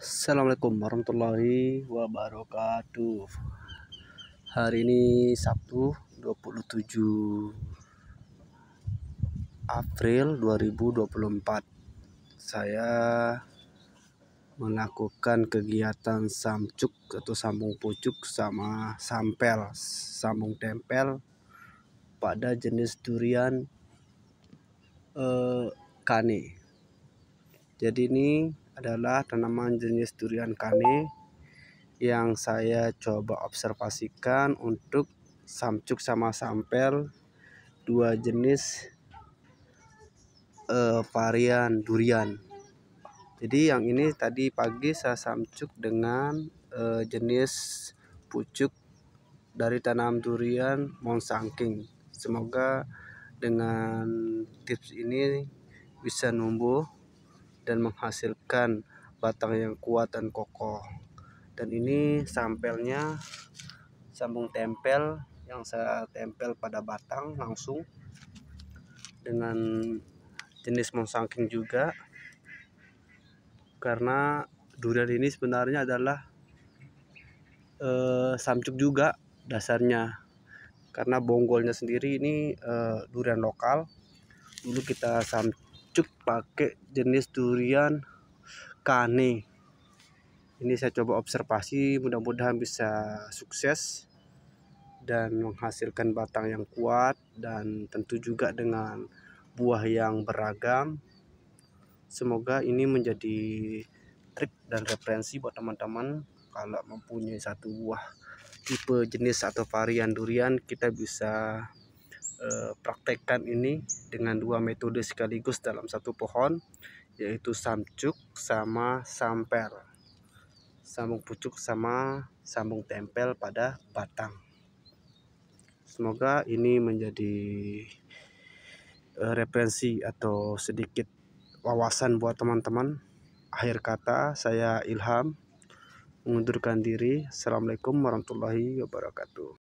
Assalamualaikum warahmatullahi wabarakatuh Hari ini Sabtu 27 April 2024 Saya melakukan kegiatan samcuk atau sambung pucuk sama sampel sambung tempel pada jenis durian eh, kane jadi ini adalah tanaman jenis durian kane yang saya coba observasikan untuk samcuk sama sampel dua jenis uh, varian durian. Jadi yang ini tadi pagi saya samcuk dengan uh, jenis pucuk dari tanam durian monsangking. Semoga dengan tips ini bisa numbuh dan menghasilkan batang yang kuat dan kokoh dan ini sampelnya sambung tempel yang saya tempel pada batang langsung dengan jenis monsangking juga karena durian ini sebenarnya adalah e, eh, samcuk juga dasarnya karena bonggolnya sendiri ini e, durian lokal dulu kita sam pucuk pakai jenis durian kane ini saya coba observasi mudah-mudahan bisa sukses dan menghasilkan batang yang kuat dan tentu juga dengan buah yang beragam semoga ini menjadi trik dan referensi buat teman-teman kalau mempunyai satu buah tipe jenis atau varian durian kita bisa Eh, praktekkan ini dengan dua metode sekaligus dalam satu pohon yaitu samcuk sama samper sambung pucuk sama sambung tempel pada batang semoga ini menjadi eh, referensi atau sedikit wawasan buat teman-teman akhir kata saya Ilham mengundurkan diri. Assalamualaikum warahmatullahi wabarakatuh.